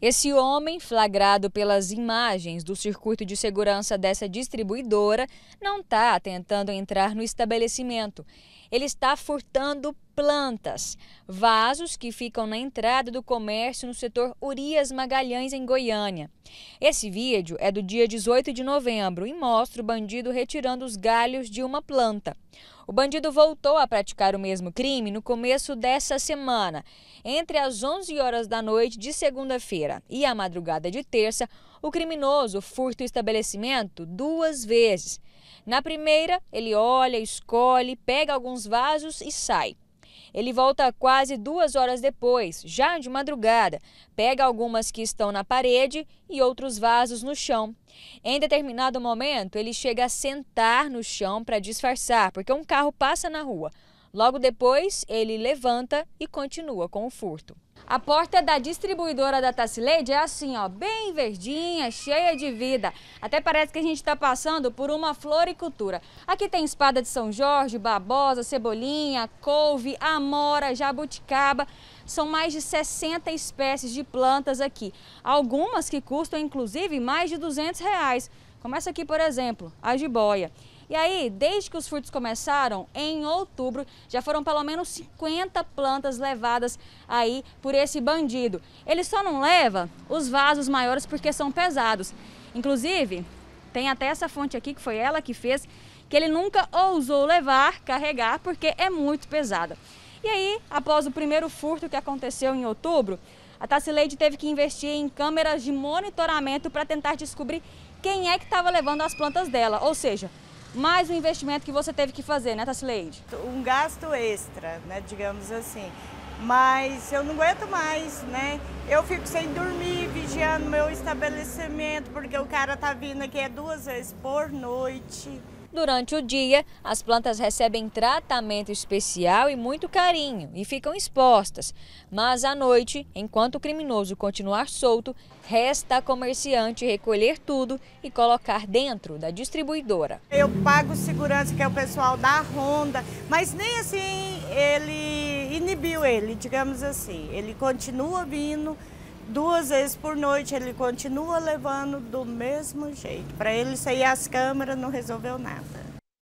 Esse homem, flagrado pelas imagens do circuito de segurança dessa distribuidora, não está tentando entrar no estabelecimento ele está furtando plantas, vasos que ficam na entrada do comércio no setor Urias Magalhães, em Goiânia. Esse vídeo é do dia 18 de novembro e mostra o bandido retirando os galhos de uma planta. O bandido voltou a praticar o mesmo crime no começo dessa semana. Entre as 11 horas da noite de segunda-feira e a madrugada de terça, o criminoso furta o estabelecimento duas vezes. Na primeira, ele olha, escolhe, pega alguns vasos e sai. Ele volta quase duas horas depois, já de madrugada, pega algumas que estão na parede e outros vasos no chão. Em determinado momento, ele chega a sentar no chão para disfarçar, porque um carro passa na rua. Logo depois, ele levanta e continua com o furto. A porta da distribuidora da Tassileide é assim, ó, bem verdinha, cheia de vida. Até parece que a gente está passando por uma floricultura. Aqui tem espada de São Jorge, babosa, cebolinha, couve, amora, jabuticaba. São mais de 60 espécies de plantas aqui. Algumas que custam, inclusive, mais de 200 reais. Começa aqui, por exemplo, a jiboia. E aí, desde que os furtos começaram, em outubro, já foram pelo menos 50 plantas levadas aí por esse bandido. Ele só não leva os vasos maiores porque são pesados. Inclusive, tem até essa fonte aqui que foi ela que fez, que ele nunca ousou levar, carregar, porque é muito pesada. E aí, após o primeiro furto que aconteceu em outubro, a Tassileide teve que investir em câmeras de monitoramento para tentar descobrir quem é que estava levando as plantas dela, ou seja, mais um investimento que você teve que fazer, né, Tassileide? Um gasto extra, né, digamos assim. Mas eu não aguento mais, né? Eu fico sem dormir, vigiando meu estabelecimento, porque o cara tá vindo aqui é duas vezes por noite. Durante o dia, as plantas recebem tratamento especial e muito carinho e ficam expostas. Mas à noite, enquanto o criminoso continuar solto, resta a comerciante recolher tudo e colocar dentro da distribuidora. Eu pago segurança, que é o pessoal da Ronda, mas nem assim ele inibiu ele, digamos assim. Ele continua vindo duas vezes por noite, ele continua levando do mesmo jeito. Para ele sair as câmeras não resolveu nada.